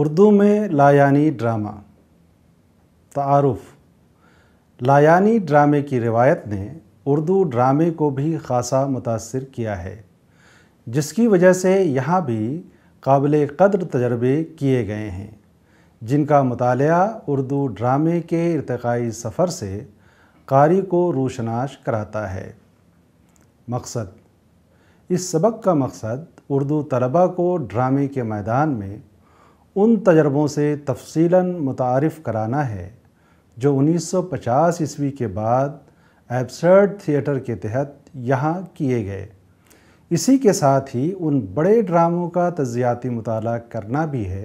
उर्दू में लायानी ड्रामा तारफ़ लायानी ड्रामे की रिवायत ने उर्दू ड्रामे को भी खासा मुतासर किया है जिसकी वजह से यहाँ भी काबिल कदर तजर्बे किए गए हैं जिनका मताल उर्दू ड्रामे के इरतकाई सफ़र से कारी को रोशनाश कराता है मकसद इस सबक का मकसद उर्दू तलबा को ड्रामे के मैदान में उन तजर्बों से तफसीला मुतारफ़ कराना है जो 1950 ईस्वी के बाद एब्सर्ड थिएटर के तहत यहाँ किए गए इसी के साथ ही उन बड़े ड्रामों का तजियाती मताल करना भी है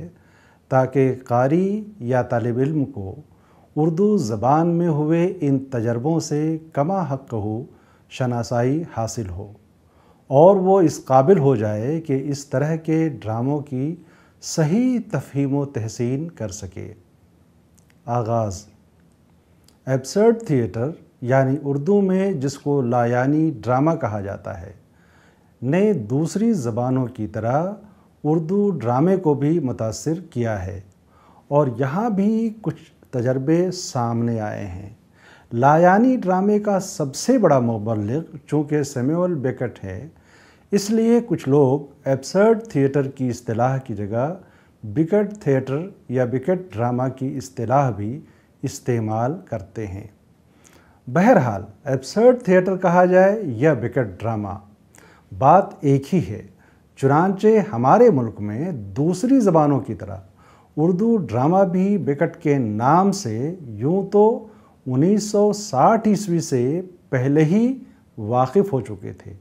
ताकि कारी या तलब इल्म को उर्दू ज़बान में हुए इन तजर्बों से कमा हक हो शनासाई हासिल हो और वो इस काबिल हो जाए कि इस तरह के ड्रामों की सही तफहीम तहसीन कर सके आगाज़ एब्सर्ड थिएटर यानी उर्दू में जिसको लायानी ड्रामा कहा जाता है ने दूसरी ज़बानों की तरह उर्दू ड्रामे को भी मुतासर किया है और यहाँ भी कुछ तजर्बे सामने आए हैं लायानी ड्रामे का सबसे बड़ा मुबलग चूँकि सेम्यूल बेकट है इसलिए कुछ लोग एब्सर्ड थिएटर की अतलाह की जगह बिकट थिएटर या बिकट ड्रामा की अतलाह भी इस्तेमाल करते हैं बहरहाल एब्सर्ड थिएटर कहा जाए या बिकट ड्रामा बात एक ही है चुनाचे हमारे मुल्क में दूसरी ज़बानों की तरह उर्दू ड्रामा भी बिकट के नाम से यूँ तो 1960 ईस्वी से पहले ही वाकिफ़ हो चुके थे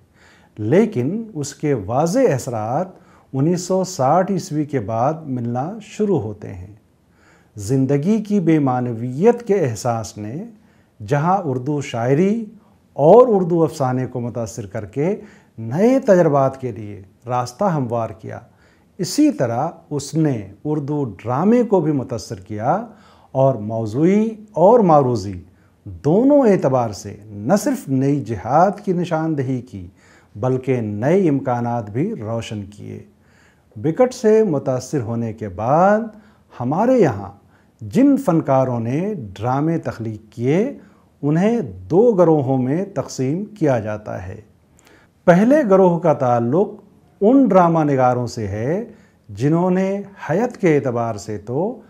लेकिन उसके वाज असरात 1960 ईस्वी के बाद मिलना शुरू होते हैं ज़िंदगी की बेमानवीत के एहसास ने जहां उर्दू शायरी और उर्दू अफसाने को मुतासर करके नए तजर्बात के लिए रास्ता हमवार किया इसी तरह उसने उर्दू ड्रामे को भी मुतासर किया और मौजूी और मारूजी दोनों एतबार से न सिर्फ नई जिहाद की निशानदही की बल्कि नए इम्कान भी रोशन किए विकट से मुतासर होने के बाद हमारे यहाँ जिन फनकारों ने ड्रामे तख्लीक किए उन्हें दो ग्रोहों में तकसीम किया जाता है पहले गरोह का ताल्लुक उन ड्रामा नगारों से है जिन्होंने हयत के अतबार से तो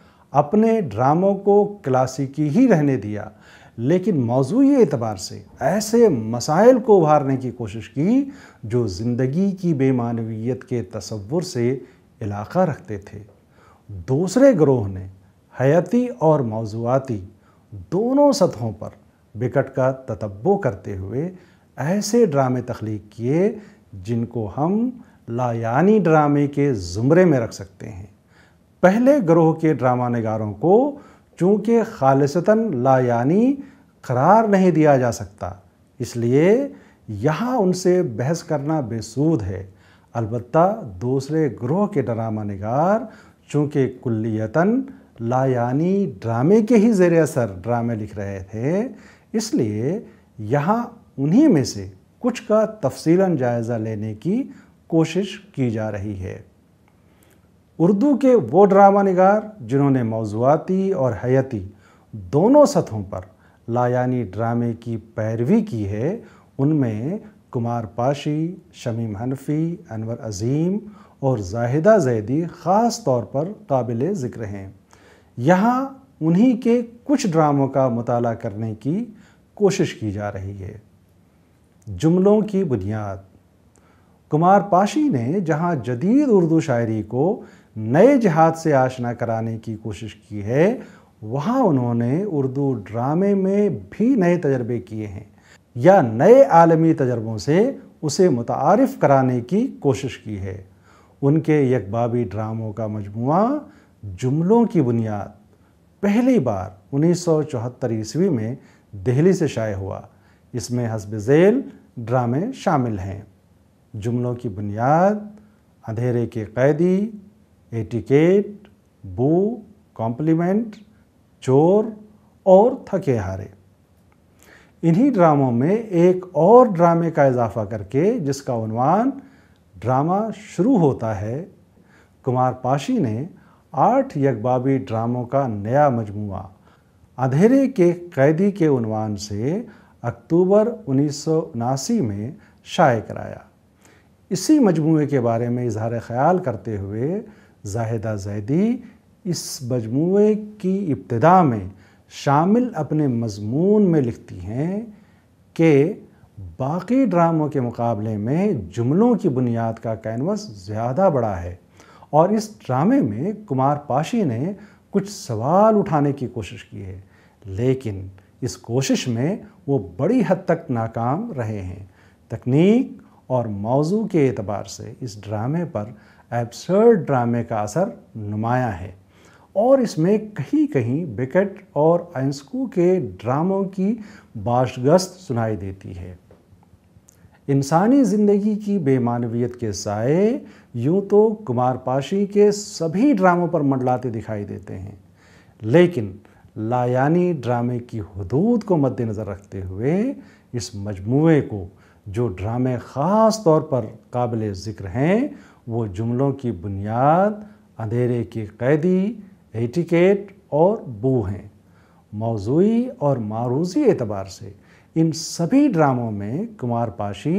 अपने ड्रामों को क्लासिकी ही रहने दिया लेकिन मौजूदी एतबार से ऐसे मसाइल को उभारने की कोशिश की जो ज़िंदगी की बेमानवीत के तस्वुर से इलाक़ा रखते थे दूसरे ग्रोह ने हयाती और मौजूदी दोनों सतहों पर बिकट का ततब्बो करते हुए ऐसे ड्रामे तख्लीक किए जिनको हम लायानी ड्रामे के ज़ुमरे में रख सकते हैं पहले ग्रोह के ड्रामा नगारों को चूँकि खालसता ला यानी करार नहीं दिया जा सकता इसलिए यहाँ उनसे बहस करना बेसूद है अलबत् दूसरे ग्रोह के ड्रामा नगार चूँकि कुल्लियतन ला यानी ड्रामे के ही ज़ेर असर ड्रामे लिख रहे थे इसलिए यहाँ उन्हीं में से कुछ का तफसीला जायज़ा लेने की कोशिश की जा रही है उर्दू के वो ड्रामा नगार जिन्होंने मौजूदी और हयाती दोनों सतहों पर लायानी ड्रामे की पैरवी की है उनमें कुमार पाशी शमीम हनफी अनवर अजीम और जाहिदा जैदी ख़ास तौर पर काबिल ज़िक्र हैं यहाँ उन्हीं के कुछ ड्रामों का मताल करने की कोशिश की जा रही है जुमलों की बुनियाद कुमार पाशी ने जहाँ जदीद उर्दू शायरी को नए जहाज से आशना कराने की कोशिश की है वहाँ उन्होंने उर्दू ड्रामे में भी नए तजर्बे किए हैं या नए आलमी तजर्बों से उसे मुतारफ़ कराने की कोशिश की है उनके यकबाबी ड्रामों का मजमु जुमलों की बुनियाद पहली बार उन्नीस सौ चौहत्तर ईस्वी में दिल्ली से शाये हुआ इसमें हसब झेल ड्रामे शामिल हैं जुमलों की बुनियाद अंधेरे के कैदी एटिकेट बू कॉम्प्लीमेंट चोर और थके हारे इन्हीं ड्रामों में एक और ड्रामे का इजाफा करके जिसका उनवान ड्रामा शुरू होता है कुमार पाशी ने आठ यकबाबी ड्रामों का नया मजमु अंधेरे के कैदी के उनवान से अक्टूबर उन्नीस में शाये कराया इसी मजमू के बारे में इजहार ख्याल करते हुए जाहिदा जैदी इस मजमू की इब्तदा में शामिल अपने मजमून में लिखती हैं कि बाकी ड्रामों के मुकाबले में जुमलों की बुनियाद का कैनवस ज़्यादा बड़ा है और इस ड्रामे में कुमार पाशी ने कुछ सवाल उठाने की कोशिश की है लेकिन इस कोशिश में वो बड़ी हद तक नाकाम रहे हैं तकनीक और मौजू के एतबार से इस ड्रामे पर एब्सर्ड ड्रामे का असर नुमाया है और इसमें कहीं कहीं बिकट और आंस्कू के ड्रामों की बाशगस्त सुनाई देती है इंसानी ज़िंदगी की बेमानवीत के साए यूं तो कुमार पाशी के सभी ड्रामों पर मंडलाते दिखाई देते हैं लेकिन लायानी ड्रामे की हदूद को मद्देनज़र रखते हुए इस मजमू को जो ड्रामे ख़ास तौर पर काबिल ज़िक्र हैं वो जुमलों की बुनियाद अंधेरे की कैदी एटिकेट और बू हैं मौजूई और मारूजी एतबार से इन सभी ड्रामों में कुमार पाशी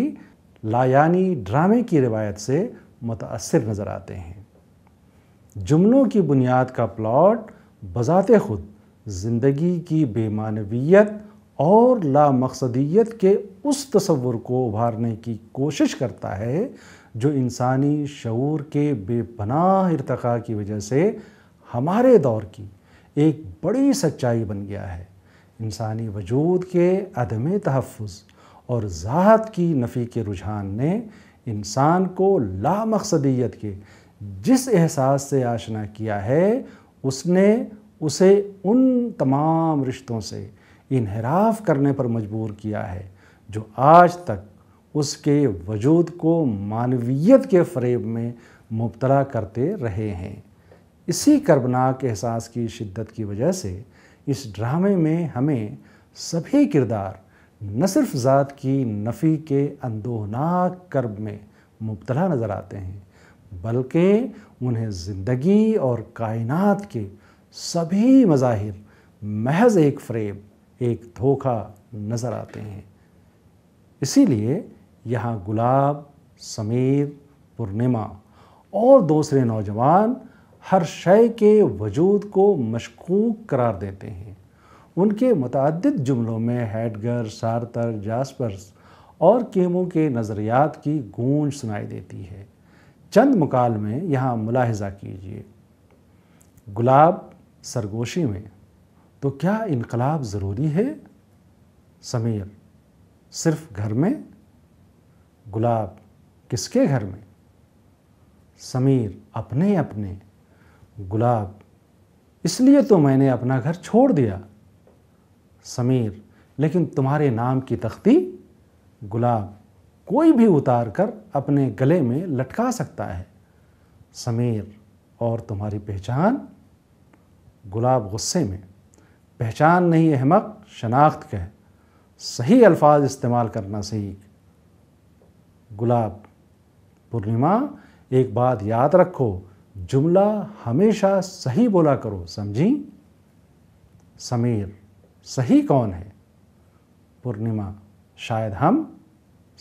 लायानी ड्रामे की रिवायत से मुतासर नज़र आते हैं जुमलों की बुनियाद का प्लॉट बजात खुद ज़िंदगी की बेमानवीत और लामकसदियत के उस तस्वुर को उभारने की कोशिश करता है जो इंसानी शूर के बेपनाह इरतका की वजह से हमारे दौर की एक बड़ी सच्चाई बन गया है इंसानी वजूद के अदम तहफ़ और ज़ात की नफ़ी के रुझान ने इंसान को लामकसदियत के जिस एहसास से आशना किया है उसने उसे उन तमाम रिश्तों से इनहराफ करने पर मजबूर किया है जो आज तक उसके वजूद को मानवीयत के फ्रेब में मुबतला करते रहे हैं इसी कर्बनाक एहसास की शिद्दत की वजह से इस ड्रामे में हमें सभी किरदार न सिर्फ ज़ात की नफ़ी के अंदोहनाक कर्ब में मुबतला नज़र आते हैं बल्कि उन्हें ज़िंदगी और कायनात के सभी मज़ाहिर महज एक फ्रेब एक धोखा नज़र आते हैं इसीलिए यहाँ गुलाब समीर पूर्णिमा और दूसरे नौजवान हर शय के वजूद को मशकूक करार देते हैं उनके मतद जुमलों में हेडगर सारतर जास्पर्स और केमों के नज़रियात की गूंज सुनाई देती है चंद मकाल में यहाँ मुलाहजा कीजिए गुलाब सरगोशी में तो क्या इनकलाब ज़रूरी है समीर सिर्फ घर में गुलाब किसके घर में समीर अपने अपने गुलाब इसलिए तो मैंने अपना घर छोड़ दिया समीर लेकिन तुम्हारे नाम की तख्ती गुलाब कोई भी उतार कर अपने गले में लटका सकता है समीर और तुम्हारी पहचान गुलाब गुस्से में पहचान नहीं अहमक शनाख्त कह सही अल्फाज इस्तेमाल करना सीख गुलाब पूर्णिमा एक बात याद रखो जुमला हमेशा सही बोला करो समझी समीर सही कौन है पूर्णिमा शायद हम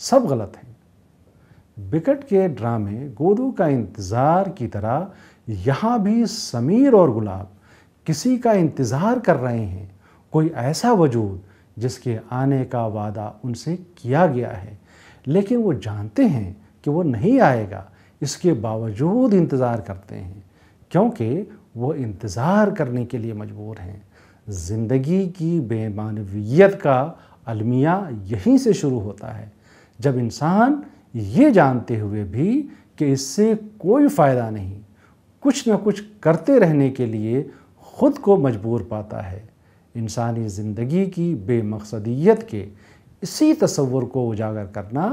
सब गलत हैं बिकट के ड्रामे गोदू का इंतज़ार की तरह यहाँ भी समीर और गुलाब किसी का इंतज़ार कर रहे हैं कोई ऐसा वजूद जिसके आने का वादा उनसे किया गया है लेकिन वो जानते हैं कि वो नहीं आएगा इसके बावजूद इंतज़ार करते हैं क्योंकि वो इंतज़ार करने के लिए मजबूर हैं ज़िंदगी की बेमानवीत का अलमिया यहीं से शुरू होता है जब इंसान ये जानते हुए भी कि इससे कोई फ़ायदा नहीं कुछ ना कुछ करते रहने के लिए ख़ुद को मजबूर पाता है इंसानी ज़िंदगी की बेमकसदियत के इसी तस्वुर को उजागर करना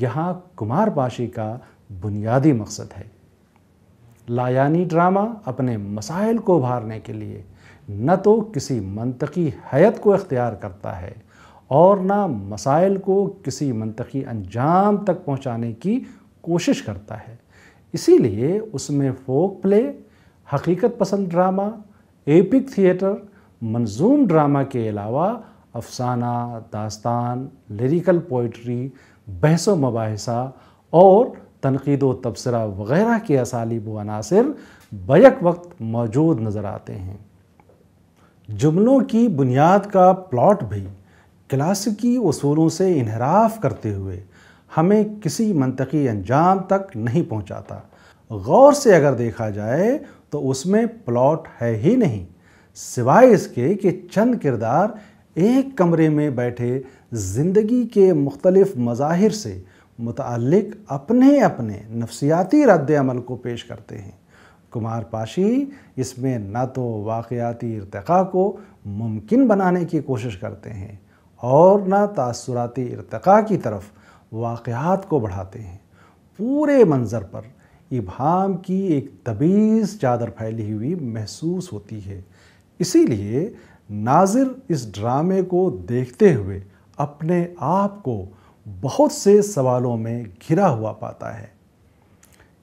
यहाँ कुमार पाशी का बुनियादी मकसद है लायानी ड्रामा अपने मसाइल को उभारने के लिए न तो किसी मनतकी हैत को इख्तियार करता है और न मसाइल को किसी मनतकी अंजाम तक पहुँचाने की कोशिश करता है इसीलिए उसमें फोक प्ले हकीकत पसंद ड्रामा एपिक थिएटर मंजूम ड्रामा के अलावा अफसाना दास्तान लिरिकल पोइट्री बहस व और तनकीद व तबसरा वगैरह के असालिब व अनासर बैक वक्त मौजूद नज़र आते हैं जुमलों की बुनियाद का प्लॉट भी क्लासिकी असूलों से इनहराफ करते हुए हमें किसी मनतकी अंजाम तक नहीं पहुँचाता गौर से अगर देखा जाए तो उसमें प्लॉट है ही नहीं सिवाय इसके कि चंद किरदार एक कमरे में बैठे ज़िंदगी के मुख्तलिफ़ मज़ाहिर से मुतल अपने अपने नफसियाती रद्द अमल को पेश करते हैं कुमार पाशी इसमें न तो वाक़ाती इरतका को मुमकिन बनाने की कोशिश करते हैं और न तासराती इरतका की तरफ वाक़ात को बढ़ाते हैं पूरे मंज़र पर इबाम की एक तबीज़ चादर फैली हुई महसूस होती है इसीलिए नाजिर इस ड्रामे को देखते हुए अपने आप को बहुत से सवालों में घिरा हुआ पाता है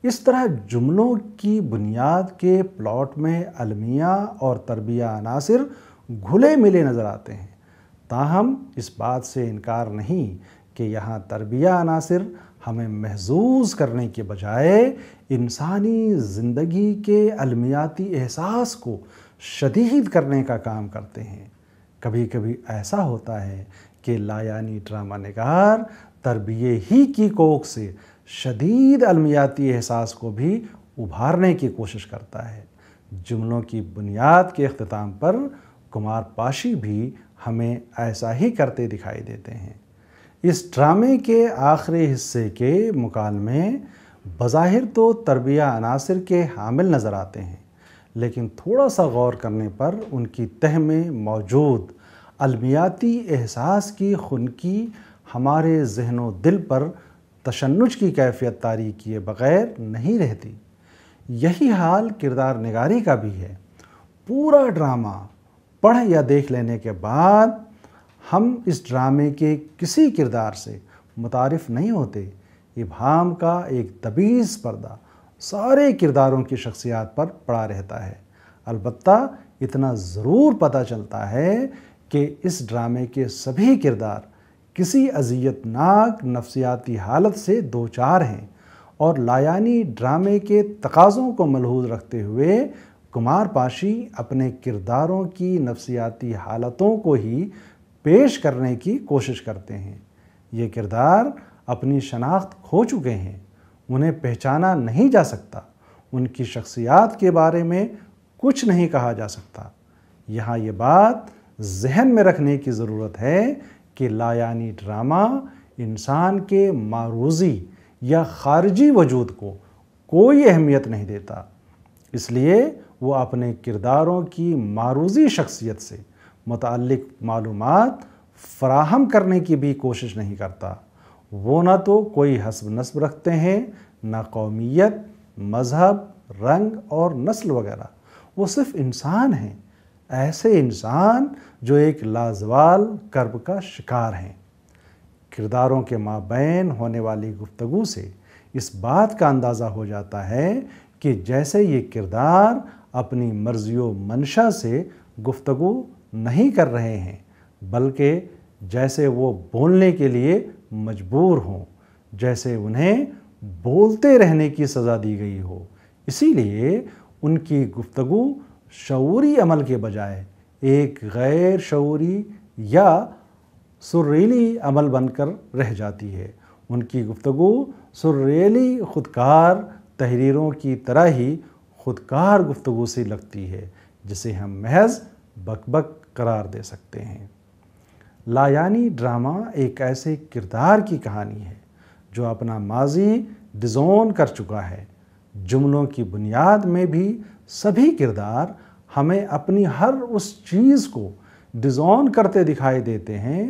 इस तरह जुमलों की बुनियाद के प्लॉट में अलमिया और तरबिया अनासर घुले मिले नज़र आते हैं ताहम इस बात से इनकार नहीं कि यहाँ तरबिया अनासर हमें महजूज करने के बजाय इंसानी ज़िंदगी के अलमियाती एहसास को शदीद करने का काम करते हैं कभी कभी ऐसा होता है कि लायानी ड्रामा नगार तरबिये ही की कोक से शदीद अलमियाती एहसास को भी उभारने की कोशिश करता है जुमलों की बुनियाद के अख्ताम पर कुमार पाशी भी हमें ऐसा ही करते दिखाई देते हैं इस ड्रामे के आखिरी हिस्से के मुकाल में बज़ाहिर तो तरबिया अनासर के हामिल नज़र आते हैं लेकिन थोड़ा सा गौर करने पर उनकी तह में मौजूद अलमियाती एहसास की खुनकी हमारे जहनो दिल पर तशन्नुज की कैफियत तारी किए बग़ैर नहीं रहती यही हाल किरदार निगारी का भी है पूरा ड्रामा पढ़ या देख लेने के बाद हम इस ड्रामे के किसी किरदार से मुतारफ़ नहीं होते इबाम का एक तबीज़ पर्दा सारे किरदारों की शख्सियात पर पड़ा रहता है अलबत् इतना ज़रूर पता चलता है कि इस ड्रामे के सभी किरदार किसी अजियतनाक नफसियाती हालत से दो चार हैं और लायानी ड्रामे के तकाज़ों को मलहूज रखते हुए कुमार पाशी अपने किरदारों की नफसियाती हालतों को ही पेश करने की कोशिश करते हैं ये किरदार अपनी शनाख्त खो चुके हैं उन्हें पहचाना नहीं जा सकता उनकी शख्सियत के बारे में कुछ नहीं कहा जा सकता यहाँ ये बात जहन में रखने की ज़रूरत है कि लायानी ड्रामा इंसान के मारूजी या खारजी वजूद को कोई अहमियत नहीं देता इसलिए वो अपने किरदारों की मारूजी शख्सियत से मतलब मालूम फ्राहम करने की भी कोशिश नहीं करता वो ना तो कोई हसब नस्ब रखते हैं ना कौमियत मज़हब रंग और नस्ल वगैरह वो सिर्फ इंसान हैं ऐसे इंसान जो एक लाजवाल कर्ब का शिकार हैं किरदारों के माबेन होने वाली गुफ्तु से इस बात का अंदाज़ा हो जाता है कि जैसे ये किरदार अपनी मर्जी मंशा से गुफ्तु नहीं कर रहे हैं बल्कि जैसे वो बोलने के लिए मजबूर हों जैसे उन्हें बोलते रहने की सज़ा दी गई हो इसीलिए उनकी गुफ्तगु शूरी अमल के बजाय एक गैर शूरी या सुरीली अमल बनकर रह जाती है उनकी गुफ्तगु सुरीली खुदकार तहरीरों की तरह ही खुदकार गुफ्तगु से लगती है जिसे हम महज बकबक करार दे सकते हैं लायानी ड्रामा एक ऐसे किरदार की कहानी है जो अपना माजी डिजोन कर चुका है जुमलों की बुनियाद में भी सभी किरदार हमें अपनी हर उस चीज़ को डिजोन करते दिखाई देते हैं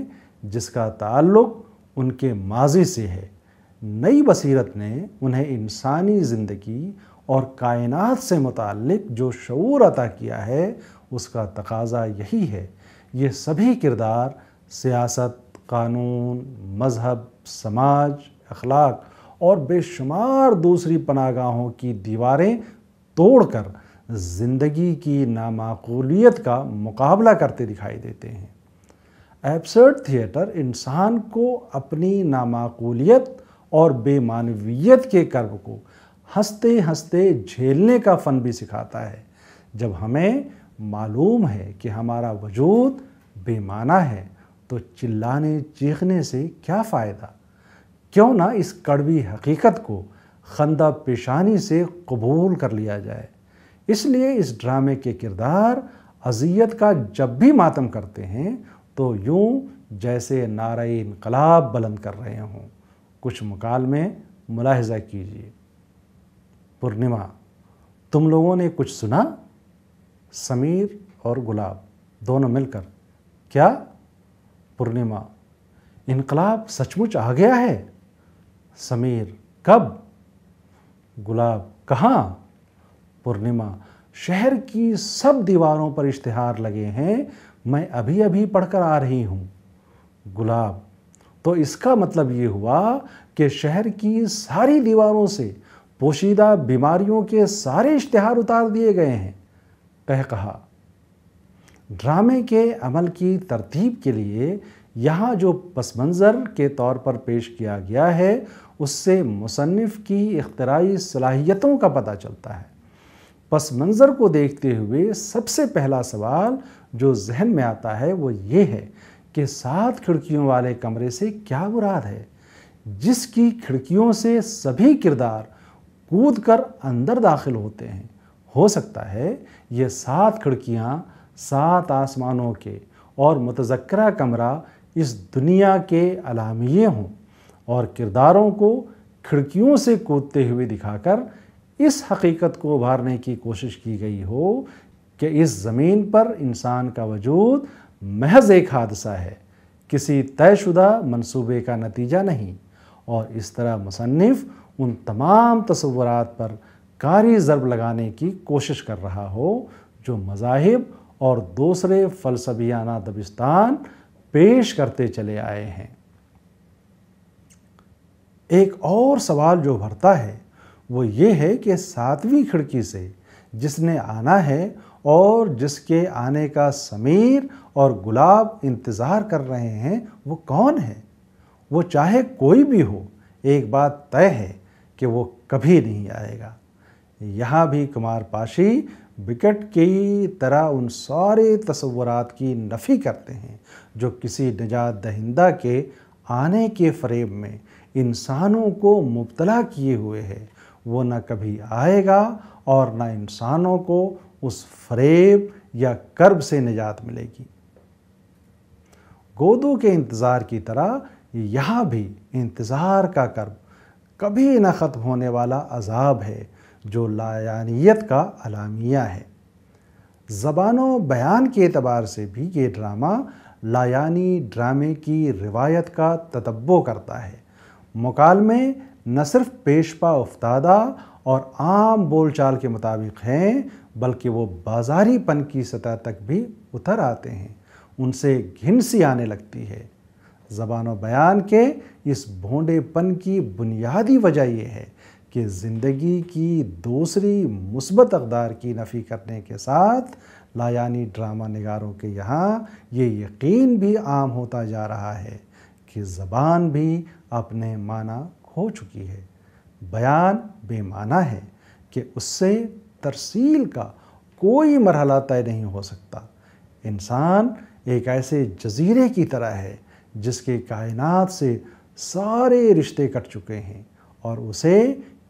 जिसका ताल्लुक उनके माजी से है नई बसीरत ने उन्हें इंसानी ज़िंदगी और कायनात से मुतक़ जो शूर अता किया है उसका तकाजा यही है ये सभी किरदार सियासत कानून मज़हब समाज अखलाक और बेशुमार दूसरी पनागाहों की दीवारें तोड़कर ज़िंदगी की नामाकूलियत का मुकाबला करते दिखाई देते हैं एब्सर्ड थिएटर इंसान को अपनी नामाकूलियत और बेमानवीयत के कर्ब को हंसते हंसते झेलने का फ़न भी सिखाता है जब हमें मालूम है कि हमारा वजूद बेमाना है तो चिल्लाने चीखने से क्या फ़ायदा क्यों ना इस कड़वी हकीकत को खंदा पेशानी से कबूल कर लिया जाए इसलिए इस ड्रामे के किरदार अजियत का जब भी मातम करते हैं तो यूं जैसे नारा इनकलाब बुलंद कर रहे हों कुछ मकाल में मुलाहजा कीजिए पूर्णिमा तुम लोगों ने कुछ सुना समीर और गुलाब दोनों मिलकर क्या पूर्णिमा इनकलाब सचमुच आ गया है समीर कब गुलाब कहाँ पूर्णिमा शहर की सब दीवारों पर इश्तहार लगे हैं मैं अभी अभी पढ़कर आ रही हूँ गुलाब तो इसका मतलब ये हुआ कि शहर की सारी दीवारों से पोशीदा बीमारियों के सारे इश्तहार उतार दिए गए हैं कह कहा ड्रामे के अमल की तरतीब के लिए यहाँ जो पस मंज़र के तौर पर पेश किया गया है उससे मुसनफ़ की इख्तराई सलाहियतों का पता चलता है पस मंज़र को देखते हुए सबसे पहला सवाल जो जहन में आता है वो ये है कि सात खिड़कियों वाले कमरे से क्या मुराद है जिसकी खिड़कियों से सभी किरदार कूद कर अंदर दाखिल होते हैं हो सकता है ये सात खिड़कियाँ सात आसमानों के और मतजक्रा कमरा इस दुनिया के अलामिये हों और किरदारों को खिड़कियों से कूदते हुए दिखाकर इस हकीकत को उभारने की कोशिश की गई हो कि इस ज़मीन पर इंसान का वजूद महज एक हादसा है किसी तयशुदा मंसूबे का नतीजा नहीं और इस तरह मुसनफ़ उन तमाम तस्वुरात पर कारी ज़रब लगाने की कोशिश कर रहा हो जो मज़ाहिब और दूसरे फलसफियाना दबिस्तान पेश करते चले आए हैं एक और सवाल जो भरता है वो ये है कि सातवीं खिड़की से जिसने आना है और जिसके आने का समीर और गुलाब इंतज़ार कर रहे हैं वो कौन है वो चाहे कोई भी हो एक बात तय है कि वो कभी नहीं आएगा यहाँ भी कुमार पाशी विकट की तरह उन सारे तस्वुरात की नफ़ी करते हैं जो किसी निजात दहिंदा के आने के फ्रेम में इंसानों को मुबतला किए हुए है वो ना कभी आएगा और ना इंसानों को उस फ्रेब या कर्ब से निजात मिलेगी गोदों के इंतज़ार की तरह यहाँ भी इंतज़ार का कर्ब कभी न ख़त्म होने वाला अजाब है जो लायानियत का अलामिया है ज़बान बयान के अतबार से भी ये ड्रामा लायानी ड्रामे की रिवायत का तदब्बो करता है मुकालमे न सिर्फ पेशपा उफ्तादा और आम बोलचाल के मुताबिक हैं बल्कि वो बाजारीपन की सतह तक भी उतर आते हैं उनसे घिनसी आने लगती है ज़बान बयान के इस भोंडेपन की बुनियादी वजह यह है कि ज़िंदगी की दूसरी मुस्बत अकदार की नफ़ी करने के साथ लायानी ड्रामा नगारों के यहाँ ये यकीन भी आम होता जा रहा है कि ज़बान भी अपने माना खो चुकी है बयान बेमाना है कि उससे तरसील का कोई मरहला तय नहीं हो सकता इंसान एक ऐसे जजीरे की तरह है जिसके कायनात से सारे रिश्ते कट चुके हैं और उसे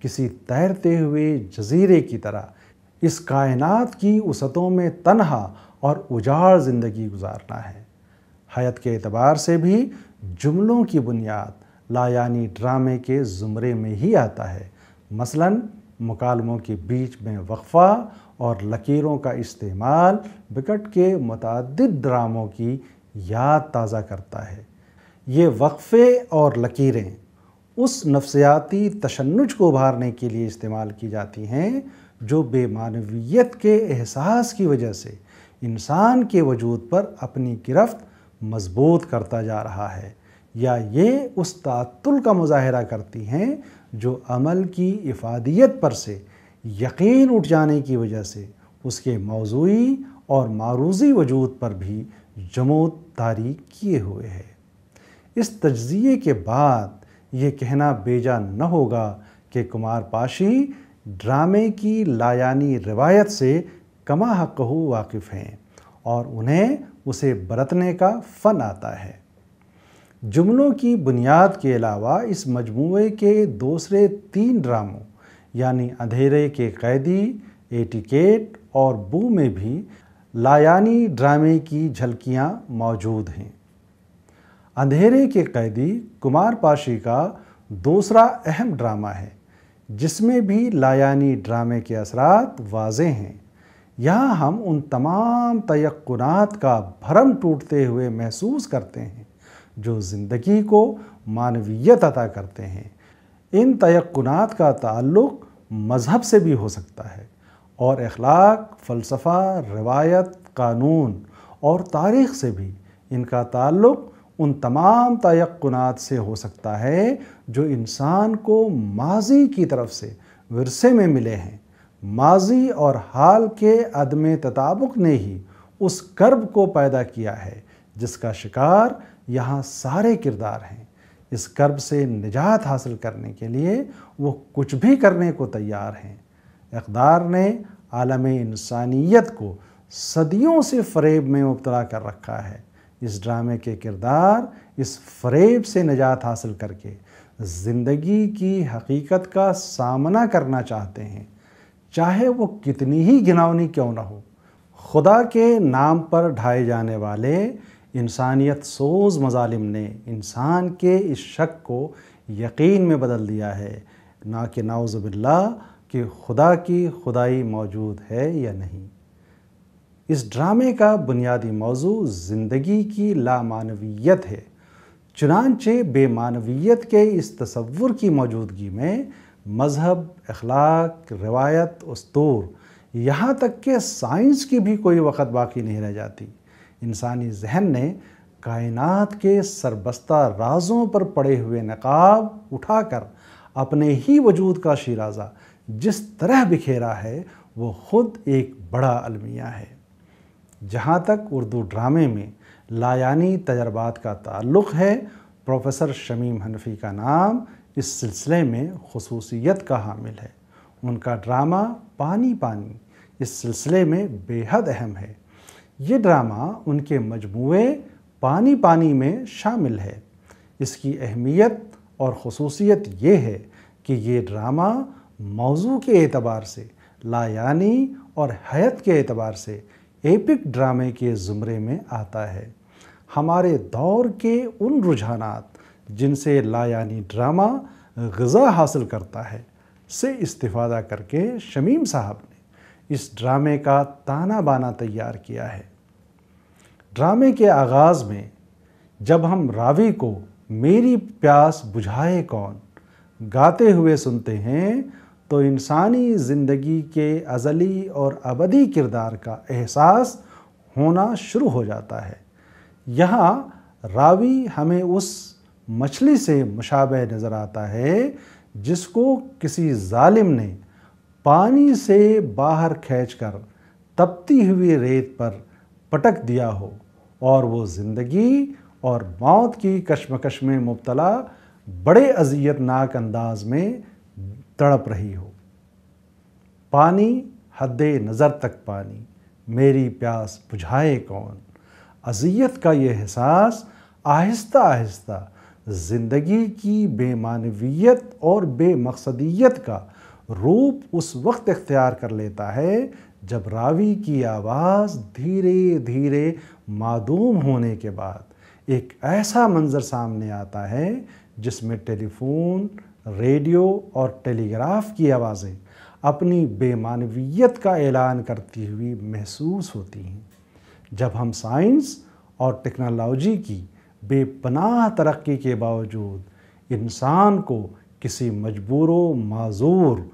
किसी तैरते हुए जजीरे की तरह इस कायनात की उसतों में तनहा और उजाड़ ज़िंदगी गुजारना है हयत के अतबार से भी जुमलों की बुनियाद लायानी ड्रामे के ज़ुमरे में ही आता है मसलन मुकालमों के बीच में वक्फ़ा और लकीरों का इस्तेमाल बिकट के मतद ड्रामों की याद ताज़ा करता है ये वक्फ़े और लकीरें उस नफ्सियाती तशनज को उभारने के लिए इस्तेमाल की जाती हैं जो बेमानवीत के एहसास की वजह से इंसान के वजूद पर अपनी गिरफ्त मजबूत करता जा रहा है या ये उस तातुल का मुजाहरा करती हैं जो अमल की इफादियत पर से यकीन उठ जाने की वजह से उसके मौजूई और मारूजी वजूद पर भी जमोत तारी किए हुए है इस तजिए के बाद ये कहना बेजा न होगा कि कुमार पाशी ड्रामे की लायानी रिवायत से कमा हकहू वाकिफ़ हैं और उन्हें उसे बरतने का फ़न आता है जुमलों की बुनियाद के अलावा इस मजमू के दूसरे तीन ड्रामों यानी अंधेरे के कैदी एटिकेट और बू में भी लायानी ड्रामे की झलकियाँ मौजूद हैं अंधेरे के कैदी कुमार पाशी का दूसरा अहम ड्रामा है जिसमें भी लायानी ड्रामे के असरात वाज हैं यहाँ हम उन तमाम तयक़ुनात का भरम टूटते हुए महसूस करते हैं जो ज़िंदगी को मानवीयत अदा करते हैं इन तयक़ुनात का ताल्लुक़ मज़हब से भी हो सकता है और अखलाक फ़लसफ़ा रवायत कानून और तारीख़ से भी इनका ताल्लुक़ उन तमाम तयक़ुनात से हो सकता है जो इंसान को माजी की तरफ से वरसे में मिले हैं माजी और हाल के अदम तताबुक ने ही उस कर्ब को पैदा किया है जिसका शिकार यहाँ सारे किरदार हैं इस कर्ब से निजात हासिल करने के लिए वो कुछ भी करने को तैयार हैं अकदार ने आलम इंसानियत को सदियों से फरेब में मुबतला कर रखा है इस ड्रामे के किरदार इस फरेब से निजात हासिल करके ज़िंदगी की हकीकत का सामना करना चाहते हैं चाहे वो कितनी ही घिनौनी क्यों ना हो खुदा के नाम पर ढाए जाने वाले इंसानियत सोज मजालिम ने इंसान के इस शक को यकीन में बदल दिया है ना कि नाउज़बिल्ला कि खुदा की खुदाई मौजूद है या नहीं इस ड्रामे का बुनियादी मौजू ज़िंदगी की लामानवीत है चुनानचे बेमानवीत के इस तस्वुर की मौजूदगी में मज़हब अखलाक रवायत उस्तूर यहाँ तक कि साइंस की भी कोई वक्त बाकी नहीं रह जाती इंसानी जहन ने कायनात के सरबस्ता राजों पर पड़े हुए नकाब उठाकर अपने ही वजूद का शिराजा जिस तरह बिखेरा है वो ख़ुद एक बड़ा अलमिया है जहाँ तक उर्दू ड्रामे में लायानी तजर्बात का ताल्लुक़ है प्रोफेसर शमीम हनफी का नाम इस सिलसिले में खसूसियत का हामिल है उनका ड्रामा पानी पानी इस सिलसिले में बेहद अहम है ये ड्रामा उनके मजमू पानी पानी में शामिल है इसकी अहमियत और खसूसियत ये है कि ये ड्रामा मौजू के एतबार से लायानी और हैत के अतबार से एपिक ड्रामे के ज़ुमरे में आता है हमारे दौर के उन रुझानात जिनसे लायानी ड्रामा गज़ा हासिल करता है से इस्ता करके शमीम साहब ने इस ड्रामे का ताना बाना तैयार किया है ड्रामे के आगाज़ में जब हम रावी को मेरी प्यास बुझाए कौन गाते हुए सुनते हैं तो इंसानी ज़िंदगी के अज़ली और अबदी किरदार का एहसास होना शुरू हो जाता है यहाँ रावी हमें उस मछली से मुशाबह नज़र आता है जिसको किसी जालिम ने पानी से बाहर खींचकर तपती हुई रेत पर पटक दिया हो और वो ज़िंदगी और मौत की कश्मकश में मुबतला बड़े अजियतनाक अंदाज में तड़प रही हो पानी हद नज़र तक पानी मेरी प्यास बुझाए कौन अजियत का ये एहसास आहिस्ता आहिस्ता ज़िंदगी की बेमानवीत और बेमकसदियत का रूप उस वक्त इख्तियार कर लेता है जब रावी की आवाज़ धीरे धीरे मादूम होने के बाद एक ऐसा मंज़र सामने आता है जिसमें टेलीफोन रेडियो और टेलीग्राफ की आवाज़ें अपनी बेमानवीयत का ऐलान करती हुई महसूस होती हैं जब हम साइंस और टेक्नोलॉजी की बेपनाह तरक्की के बावजूद इंसान को किसी मजबूर माजूर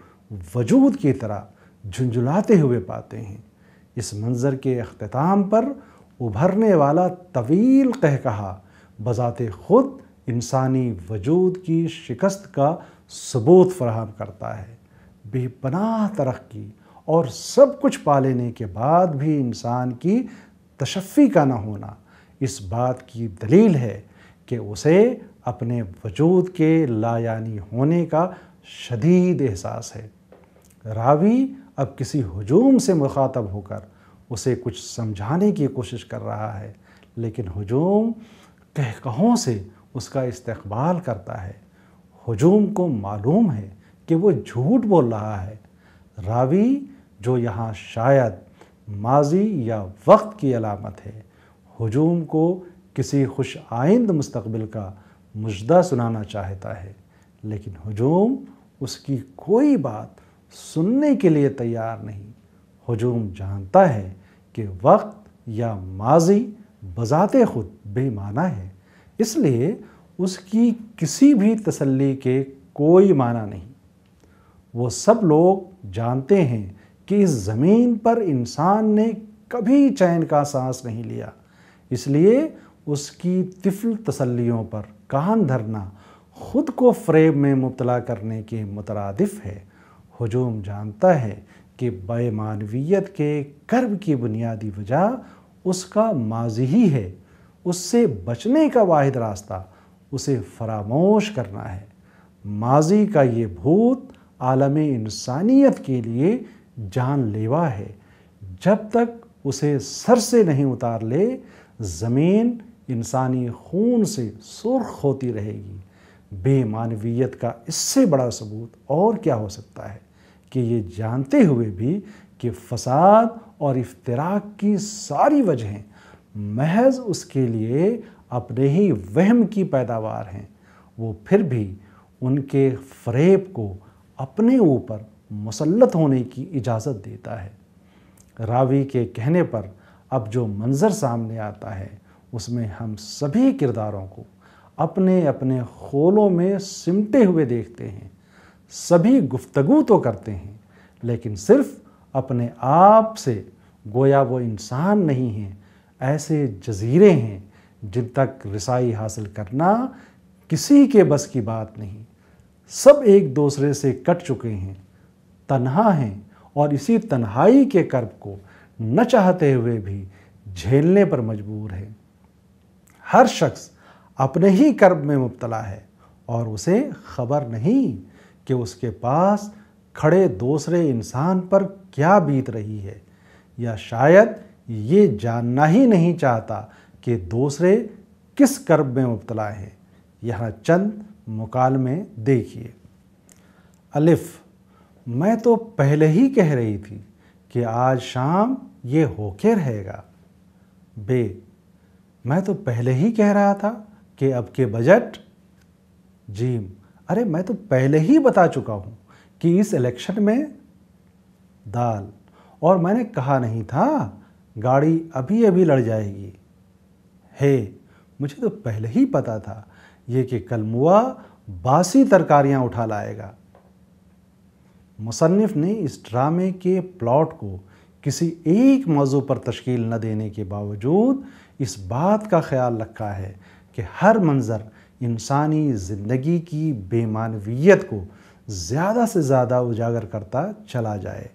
वजूद की तरह झुंझुलाते हुए पाते हैं इस मंज़र के अख्ताम पर उभरने वाला तवील कह कहा बज़ात ख़ुद इंसानी वजूद की शिकस्त का सबूत फराहम करता है बेपनाह तरक्की और सब कुछ पा लेने के बाद भी इंसान की तशफ़ी का ना होना इस बात की दलील है कि उसे अपने वजूद के लायानी होने का शदीद एहसास है रावी अब किसी हजूम से मुखातब होकर उसे कुछ समझाने की कोशिश कर रहा है लेकिन हजूम कहकहों से उसका इस्तबाल करता है हजूम को मालूम है कि वो झूठ बोल रहा है रावी जो यहाँ शायद माजी या वक्त की अलामत है हजूम को किसी खुश आइंद मुस्तबिल का मुजदा सुनाना चाहता है लेकिन हजूम उसकी कोई बात सुनने के लिए तैयार नहीं हजूम जानता है कि वक्त या माजी बजाते खुद बेमाना है इसलिए उसकी किसी भी तसल्ली के कोई माना नहीं वो सब लोग जानते हैं कि इस ज़मीन पर इंसान ने कभी चैन का सांस नहीं लिया इसलिए उसकी तिफल तसल्लियों पर कान धरना खुद को फ्रेब में मुबला करने के मुतरदफ़ है हजूम जानता है कि बेमानवीत के कर्ब की बुनियादी वजह उसका माजी ही है उससे बचने का वाहिद रास्ता उसे फरामोश करना है माजी का ये भूत आलम इंसानियत के लिए जानलेवा है जब तक उसे सर से नहीं उतार ले ज़मीन इंसानी खून से सुर्ख होती रहेगी बेमानवीयत का इससे बड़ा सबूत और क्या हो सकता है कि ये जानते हुए भी कि फसाद और इफ्तराक की सारी वजहें महज उसके लिए अपने ही वहम की पैदावार हैं वो फिर भी उनके फरेब को अपने ऊपर मुसलत होने की इजाज़त देता है रावी के कहने पर अब जो मंज़र सामने आता है उसमें हम सभी किरदारों को अपने अपने खोलों में सिमटे हुए देखते हैं सभी गुफ्तगु तो करते हैं लेकिन सिर्फ अपने आप से गोया वो इंसान नहीं हैं ऐसे जजीरे हैं जिन तक रसाई हासिल करना किसी के बस की बात नहीं सब एक दूसरे से कट चुके हैं तन्हा हैं और इसी तन्हाई के कर्ब को न चाहते हुए भी झेलने पर मजबूर है हर शख्स अपने ही कर्ब में मुबतला है और उसे खबर नहीं कि उसके पास खड़े दूसरे इंसान पर क्या बीत रही है या शायद ये जानना ही नहीं चाहता कि दूसरे किस कर्ब में मुबतला है यहाँ चंद मुकाल में देखिए अलिफ मैं तो पहले ही कह रही थी कि आज शाम ये होके रहेगा बे मैं तो पहले ही कह रहा था कि अब के बजट जीम अरे मैं तो पहले ही बता चुका हूँ कि इस इलेक्शन में दाल और मैंने कहा नहीं था गाड़ी अभी अभी लड़ जाएगी हे मुझे तो पहले ही पता था ये कि कलमुआ बासी तरकारियां उठा लाएगा मुसन्फ़ ने इस ड्रामे के प्लॉट को किसी एक मौजू पर तश्कील न देने के बावजूद इस बात का ख्याल रखा है कि हर मंज़र इंसानी ज़िंदगी की बेमानवीत को ज़्यादा से ज़्यादा उजागर करता चला जाए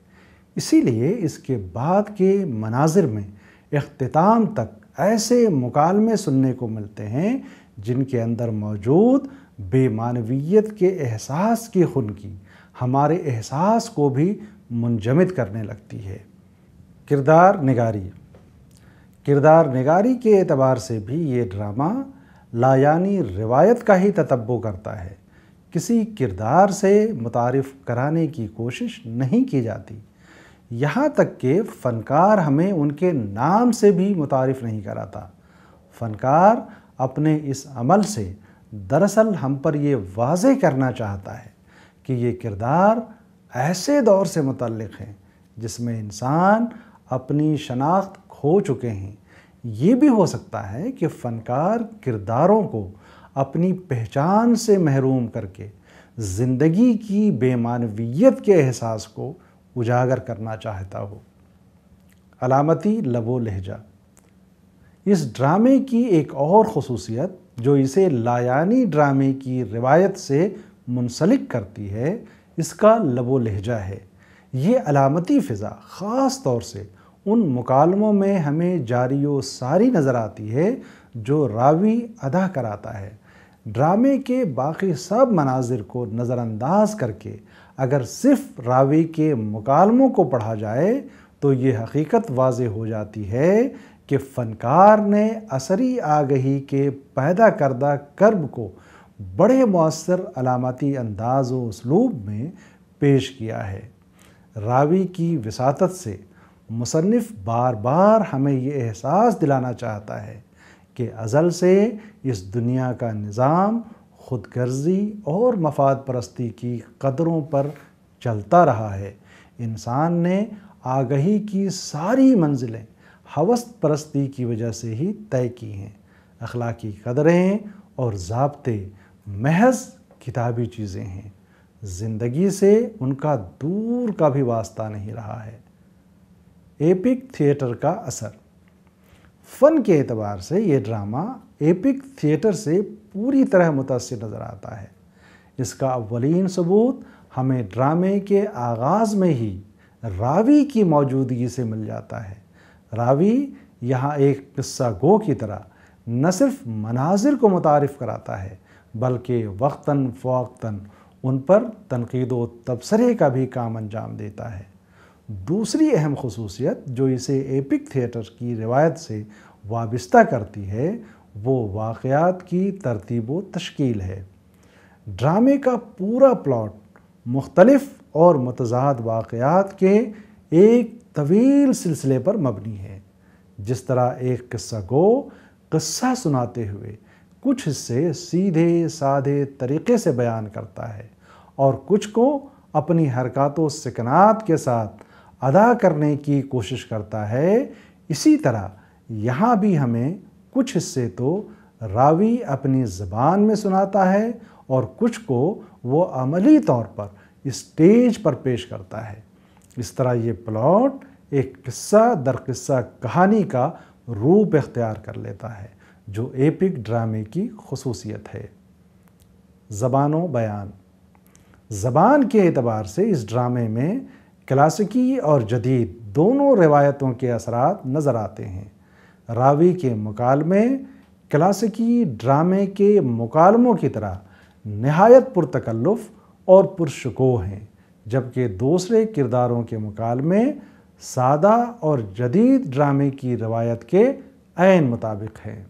इसीलिए इसके बाद के मनाजिर में अख्ताम तक ऐसे मुकालमे सुनने को मिलते हैं जिनके अंदर मौजूद बेमानवीत के एहसास की खुनकी हमारे एहसास को भी मुंजमद करने लगती है किरदार नगारी किरदार नगारी के एतबार से भी ये ड्रामा लायानी रिवायत का ही ततब्बो करता है किसी किरदार से मुतारफ़ कराने की कोशिश नहीं की जाती यहाँ तक के फ़नकार हमें उनके नाम से भी मुतारफ़ नहीं कराता फ़नकार अपने इस अमल से दरअसल हम पर ये वाज करना चाहता है कि ये किरदार ऐसे दौर से मतलब हैं जिसमें इंसान अपनी शनाख्त खो चुके हैं ये भी हो सकता है कि फ़नकार किरदारों को अपनी पहचान से महरूम करके ज़िंदगी की बेमानवीत के एहसास को उजागर करना चाहता हो अलामती लबो लहजा इस ड्रामे की एक और खसूसियत जो इसे लायानी ड्रामे की रिवायत से मुंसलिक करती है इसका लबो लहजा है ये अलामती फ़िज़ा ख़ास तौर से उन मुकालमों में हमें जारी व सारी नज़र आती है जो रावी अदा कराता है ड्रामे के बाकी सब मनाजिर को नज़रअंदाज करके अगर सिर्फ रावी के मुकालमों को पढ़ा जाए तो ये हकीकत वाज हो जाती है कि फ़नकार ने असरी आगही के पैदा करदा कर्ब को बड़े मौसर अलामती अंदाज व उसलूब में पेश किया है रावी की वसात से मुसनफ़ बार बार हमें ये एहसास दिलाना चाहता है कि अज़ल से इस दुनिया का निज़ाम खुदगर्जी और मफाद परस्ती की कदरों पर चलता रहा है इंसान ने आगही की सारी मंजिलें हवस परस्ती की वजह से ही तय की हैं अखलाकी कदरें और जबते महज किताबी चीज़ें हैं ज़िंदगी से उनका दूर का भी वास्ता नहीं रहा है एपिक थिएटर का असर फ़न के अतबार से ये ड्रामा एपिक थिएटर से पूरी तरह मुतासर नज़र आता है इसका अवलिन सबूत हमें ड्रामे के आगाज़ में ही रावी की मौजूदगी से मिल जाता है रावी यहाँ एक किस्सा गो की तरह न सिर्फ मनाजिर को मुतारफ़ कराता है बल्कि वक्ता फ़ौक्ता उन पर तनकीद व तबसरे का भी काम अंजाम देता है दूसरी अहम खसूसियत जो इसे एपिक थिएटर की रिवायत से वाबस्ता करती है वो वाक़ात की तरतीब व तश्कील है ड्रामे का पूरा प्लॉट मुख्तलफ़ और मतजाद वाक़ात के एक तवील सिलसिले पर मबनी है जिस तरह एक किस्सा को क़स्सा सुनाते हुए कुछ हिस्से सीधे साधे तरीके से बयान करता है और कुछ को अपनी हरकत व सकनात के साथ अदा करने की कोशिश करता है इसी तरह यहाँ भी हमें कुछ हिस्से तो रावी अपनी ज़बान में सुनाता है और कुछ को वो अमली तौर पर स्टेज पर पेश करता है इस तरह ये प्लॉट एक किस्सा दर किस्सा कहानी का रूप इख्तियार कर लेता है जो एपिक ड्रामे की खसूसियत है ज़बानों बयान ज़बान के अतबार से इस ड्रामे में क्लासिकी और जदीद दोनों रिवायतों के असर नज़र आते हैं रावी के मकालमे क्लासिकी ड्रामे के मकालमों की तरह नहायत पुरतकल्लुफ़ और पुरशको हैं जबकि दूसरे किरदारों के मकालमे सादा और जदीद ड्रामे की रवायत के आन मुताबिक हैं